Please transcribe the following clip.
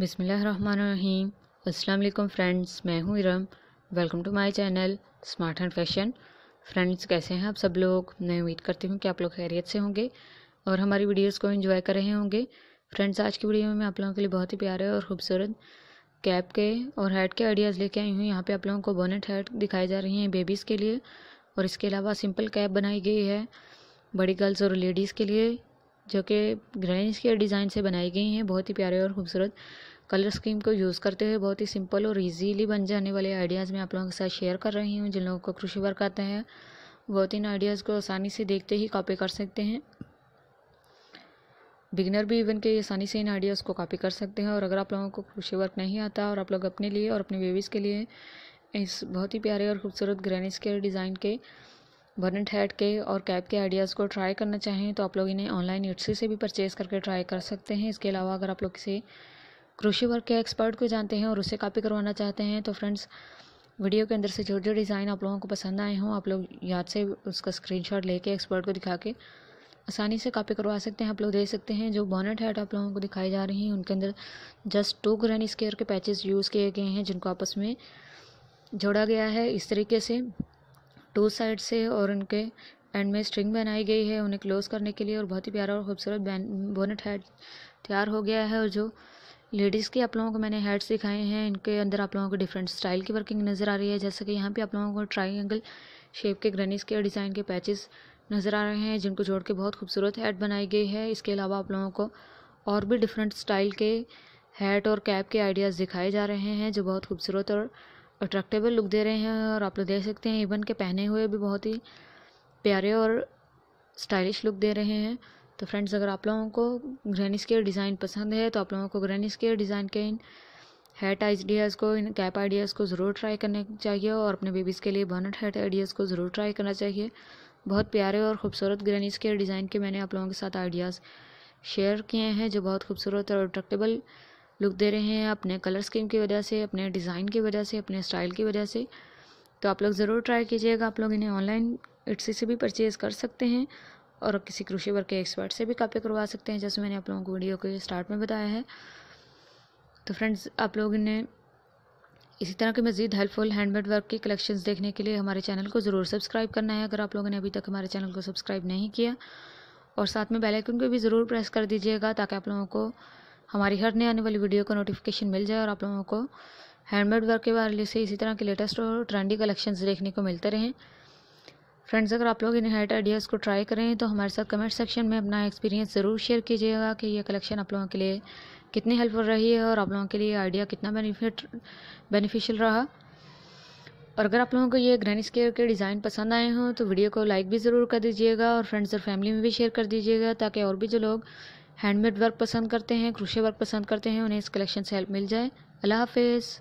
बिसमीम असलम फ्रेंड्स मैं हूँ Iram welcome to my channel smart and fashion friends कैसे हैं आप सब लोग मैं उम्मीद करती हूँ कि आप लोग खैरियत से होंगे और हमारी वीडियोस को एंजॉय कर रहे होंगे फ्रेंड्स आज की वीडियो में मैं आप लोगों के लिए बहुत ही प्यारे और ख़ूबसूरत कैप के और हेड के आइडियाज़ लेके आई हूँ यहाँ पर आप लोगों को बोनेट हेड दिखाई जा रही हैं बेबीज़ के लिए और इसके अलावा सिंपल कैप बनाई गई है बड़ी गर्ल्स और लेडीज़ के लिए जो कि ग्रेनिश के डिज़ाइन से बनाई गई हैं बहुत ही प्यारे और खूबसूरत कलर स्कीम को यूज़ करते हुए बहुत ही सिंपल और इजीली बन जाने वाले आइडियाज़ मैं आप लोगों के साथ शेयर कर रही हूँ जिन लोगों को कृषि वर्क आता है वो इन आइडियाज़ को आसानी से देखते ही कॉपी कर सकते हैं बिगनर भी इवन के आसानी से इन आइडियाज़ को कॉपी कर सकते हैं और अगर आप लोगों को कृषि वर्क नहीं आता और आप लोग अपने लिए और अपने बेबीज़ के लिए इस बहुत ही प्यारे और खूबसूरत ग्रेनिश के डिज़ाइन के बर्नेट हेड के और कैप के आइडियाज़ को ट्राई करना चाहें तो आप लोग इन्हें ऑनलाइन यूट्सी से भी परचेज़ करके ट्राई कर सकते हैं इसके अलावा अगर आप लोग किसी कृषि वर्क के एक्सपर्ट को जानते हैं और उससे कापी करवाना चाहते हैं तो फ्रेंड्स वीडियो के अंदर से जो जो डिज़ाइन आप लोगों को पसंद आए हों आप लोग याद से उसका स्क्रीन लेके एक्सपर्ट को दिखा के आसानी से कापी करवा सकते हैं आप लोग दे सकते हैं जो बॉनेट हेड आप लोगों को दिखाई जा रही हैं उनके अंदर जस्ट टू ग्रैन स्केयर के पैचेस यूज़ किए गए हैं जिनको आपस में जोड़ा गया है इस तरीके से टू साइड से और उनके एंड में स्ट्रिंग बनाई गई है उन्हें क्लोज करने के लिए और बहुत ही प्यारा और खूबसूरत बोनेट हेड तैयार हो गया है और जो लेडीज़ के आप लोगों को मैंने हेड्स दिखाए हैं इनके अंदर आप लोगों को डिफरेंट स्टाइल की वर्किंग नज़र आ रही है जैसे कि यहाँ पे आप लोगों को ट्राइंगल शेप के ग्रनीस के डिज़ाइन के पैचेस नज़र आ रहे हैं जिनको जोड़ के बहुत खूबसूरत हेड बनाई गई है इसके अलावा आप लोगों को और भी डिफरेंट स्टाइल के हेड और कैप के आइडियाज़ दिखाए जा रहे हैं जो बहुत खूबसूरत और अट्रैक्टेबल लुक दे रहे हैं और आप लोग देख सकते हैं इवन के पहने हुए भी बहुत ही प्यारे और स्टाइलिश लुक दे रहे हैं तो फ्रेंड्स अगर आप लोगों को ग्रैनिस के डिज़ाइन पसंद है तो आप लोगों को ग्रैनिस के डिज़ाइन के इन हेट आइडियाज़ को इन कैप आइडियाज़ को ज़रूर ट्राई करने चाहिए और अपने बेबीज़ के लिए बर्नट हेट आइडियाज़ को ज़रूर ट्राई करना चाहिए बहुत प्यारे और ख़ूबसूरत ग्रैनिस के डिज़ाइन के मैंने आप लोगों के साथ आइडियाज़ शेयर किए हैं जो बहुत खूबसूरत और अट्रैक्टेबल लुक दे रहे हैं अपने कलर स्कीम की वजह से अपने डिज़ाइन की वजह से अपने स्टाइल की वजह से तो आप लोग ज़रूर ट्राई कीजिएगा आप लोग इन्हें ऑनलाइन इट्सी से भी परचेज़ कर सकते हैं और किसी कृषि वर्ग के एक्सपर्ट से भी कापी करवा सकते हैं जैसे मैंने आप लोगों को वीडियो के स्टार्ट में बताया है तो फ्रेंड्स आप लोग इन्हें इसी तरह के मज़ीद हेल्पफुल हैंडमेड वर्क की कलेक्शंस देखने के लिए हमारे चैनल को ज़रूर सब्सक्राइब करना है अगर आप लोगों ने अभी तक हमारे चैनल को सब्सक्राइब नहीं किया और साथ में बेल आइकन को भी ज़रूर प्रेस कर दीजिएगा ताकि आप लोगों को हमारी हर नई आने वाली वीडियो का नोटिफिकेशन मिल जाए और आप लोगों को हैंडमेड वर्क के बारे से इसी तरह के लेटेस्ट और ट्रेंडी कलेक्शंस देखने को मिलते रहें फ्रेंड्स अगर आप लोग इन हेट आइडियाज़ को ट्राई करें तो हमारे साथ कमेंट सेक्शन में अपना एक्सपीरियंस ज़रूर शेयर कीजिएगा कि ये कलेक्शन आप लोगों के लिए कितनी हेल्पफुल रही है और आप लोगों के लिए आइडिया कितना बेनिफिट बेनिफिशियल रहा और अगर आप लोगों को ये ग्रैनी स्केयर के डिज़ाइन पसंद आए हों तो वीडियो को लाइक भी ज़रूर कर दीजिएगा और फ्रेंड्स और फैमिली में भी शेयर कर दीजिएगा ताकि और भी जो लोग हैंडमेड वर्क पसंद करते हैं क्रोशे वर्क पसंद करते हैं उन्हें इस कलेक्शन से हेल्प मिल जाए अल्लाह हाफिज़